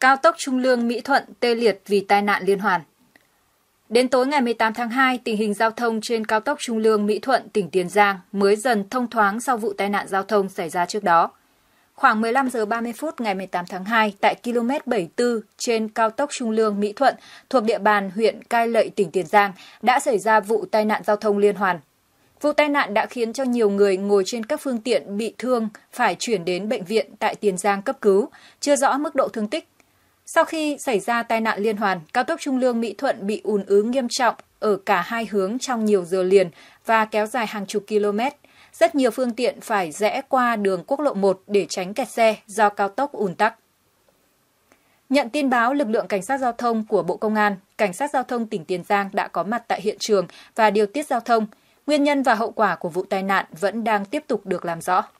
Cao tốc Trung Lương Mỹ Thuận tê liệt vì tai nạn liên hoàn. Đến tối ngày 18 tháng 2, tình hình giao thông trên cao tốc Trung Lương Mỹ Thuận tỉnh Tiền Giang mới dần thông thoáng sau vụ tai nạn giao thông xảy ra trước đó. Khoảng 15 giờ 30 phút ngày 18 tháng 2 tại km 74 trên cao tốc Trung Lương Mỹ Thuận thuộc địa bàn huyện Cai Lậy tỉnh Tiền Giang đã xảy ra vụ tai nạn giao thông liên hoàn. Vụ tai nạn đã khiến cho nhiều người ngồi trên các phương tiện bị thương phải chuyển đến bệnh viện tại Tiền Giang cấp cứu, chưa rõ mức độ thương tích sau khi xảy ra tai nạn liên hoàn, cao tốc Trung Lương Mỹ Thuận bị ùn ứ nghiêm trọng ở cả hai hướng trong nhiều giờ liền và kéo dài hàng chục km. Rất nhiều phương tiện phải rẽ qua đường quốc lộ 1 để tránh kẹt xe do cao tốc ùn tắc. Nhận tin báo, lực lượng cảnh sát giao thông của Bộ Công an, cảnh sát giao thông tỉnh Tiền Giang đã có mặt tại hiện trường và điều tiết giao thông. Nguyên nhân và hậu quả của vụ tai nạn vẫn đang tiếp tục được làm rõ.